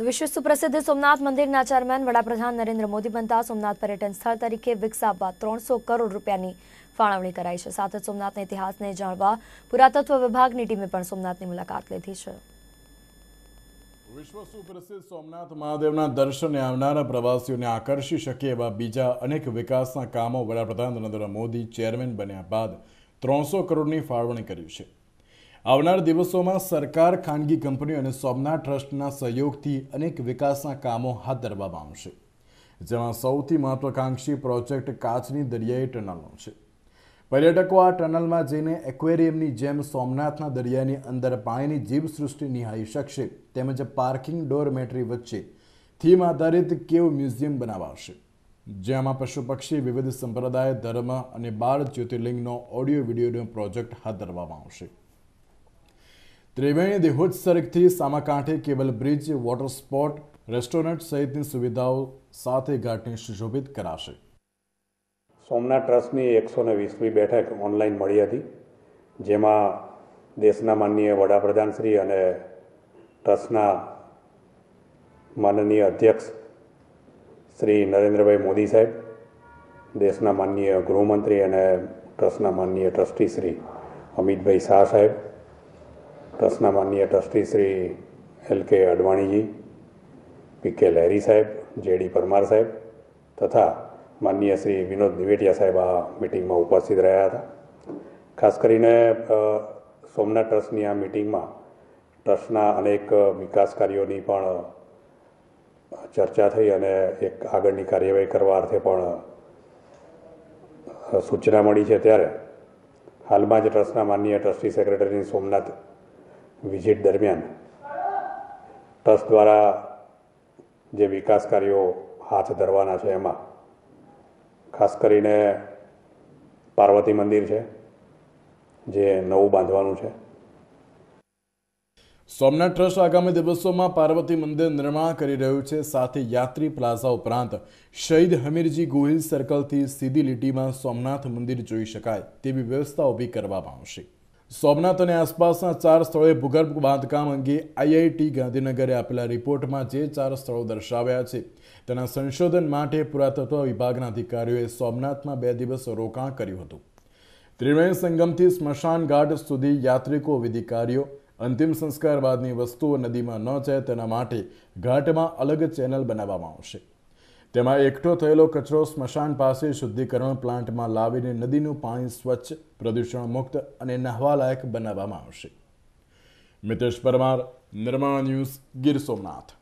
વિશ્વ સુપ્રસિદ્ધ સોમનાથ મંદિરના ચેરમેન વડાપ્રધાન નરેન્દ્ર મોદી બનતા સોમનાથ પર્યટન સ્થળ તરીકે વિકસાવવા ત્રણસો કરોડ રૂપિયાની ફાળવણી કરાઈ છે સાથે સોમનાથના ઇતિહાસને જાણવા પુરાતત્વ વિભાગની ટીમે પણ સોમનાથની મુલાકાત લીધી છે વિશ્વ સુપ્રસિદ્ધ સોમનાથ મહાદેવના દર્શને આવનારા પ્રવાસીઓને આકર્ષી શકે એવા બીજા અનેક વિકાસના કામો વડાપ્રધાન નરેન્દ્ર મોદી ચેરમેન બન્યા બાદ ત્રણસો કરોડની ફાળવણી કરી છે આવનાર દિવસોમાં સરકાર ખાનગી કંપનીઓ અને સોમનાથ ટ્રસ્ટના સહયોગથી અનેક વિકાસના કામો હાથ ધરવામાં આવશે જેમાં સૌથી મહત્વાકાંક્ષી પ્રોજેક્ટ કાચની દરિયાઈ ટનલનો છે પર્યટકો આ ટનલમાં જઈને એક્વેરિયમની જેમ સોમનાથના દરિયાની અંદર પાણીની જીવસૃષ્ટિ નિહાળી શકશે તેમજ પાર્કિંગ ડોરમેટરી વચ્ચે થીમ આધારિત કેવ મ્યુઝિયમ બનાવાશે જેમાં પશુ પક્ષી વિવિધ સંપ્રદાય ધર્મ અને બાળ જ્યોતિર્લિંગનો ઓડિયો વિડીયોનો પ્રોજેક્ટ હાથ ધરવામાં આવશે ત્રિવેણી દેહોજ સડકથી સામાકાંઠે cable bridge water spot restaurant સહિતની સુવિધાઓ સાથે ઘાટને સુશોભિત કરાશે સોમનાથ ટ્રસ્ટની એકસો ને વીસમી બેઠક ઓનલાઈન મળી હતી જેમાં દેશના માનનીય વડાપ્રધાનશ્રી અને ટ્રસ્ટના માનનીય અધ્યક્ષ શ્રી નરેન્દ્રભાઈ મોદી સાહેબ દેશના માનનીય ગૃહમંત્રી અને ટ્રસ્ટના માનનીય ટ્રસ્ટી શ્રી અમિતભાઈ શાહ સાહેબ ટ્રસ્ટના માનનીય ટ્રસ્ટી શ્રી એલ કે અડવાણીજી પી કે લહેરી સાહેબ જે ડી પરમાર સાહેબ તથા માનનીય શ્રી વિનોદ દિવેટિયા સાહેબ આ મિટિંગમાં ઉપસ્થિત રહ્યા હતા ખાસ કરીને સોમનાથ ટ્રસ્ટની આ મિટિંગમાં ટ્રસ્ટના અનેક વિકાસ કાર્યોની પણ ચર્ચા થઈ અને એક આગળની કાર્યવાહી કરવા અર્થે પણ સૂચના મળી છે ત્યારે હાલમાં જ ટ્રસ્ટના માનનીય ટ્રસ્ટી સેક્રેટરી સોમનાથ વિઝિટ દરમિયાન ટ્રસ્ટ દ્વારા જે વિકાસ કાર્યો હાથ ધરવાના છે એમાં ખાસ કરીને પાર્વતી મંદિર છે જે નવું બાંધવાનું છે સોમનાથ ટ્રસ્ટ આગામી દિવસોમાં પાર્વતી મંદિર નિર્માણ કરી રહ્યું છે સાથે યાત્રી પ્લાઝા ઉપરાંત શહીદ હમીરજી ગોહિલ સર્કલથી સીધી લીટીમાં સોમનાથ મંદિર જોઈ શકાય તેવી વ્યવસ્થા ઊભી કરવામાં આવશે સોમનાથ અને આસપાસના ચાર સ્થળોએ ભૂગર્ભ બાંધકામ અંગે આઈઆઈટી ગાંધીનગરે આપેલા રિપોર્ટમાં જે ચાર સ્થળો દર્શાવ્યા છે તેના સંશોધન માટે પુરાતત્વ વિભાગના અધિકારીઓએ સોમનાથમાં બે દિવસ રોકાણ કર્યું હતું ત્રિવેણી સંગમથી સ્મશાન ઘાટ સુધી યાત્રિકો વિધિકારીઓ અંતિમ સંસ્કાર બાદની વસ્તુઓ નદીમાં ન જાય તેના માટે ઘાટમાં અલગ ચેનલ બનાવવામાં આવશે તેમાં એકઠો થયેલો કચરો સ્મશાન પાસે શુદ્ધિકરણ પ્લાન્ટમાં લાવીને નદીનું પાણી સ્વચ્છ પ્રદૂષણ મુક્ત અને નહવાલાયક બનાવવામાં આવશે મિતેશ પરમાર નિર્માણ ન્યૂઝ ગીર સોમનાથ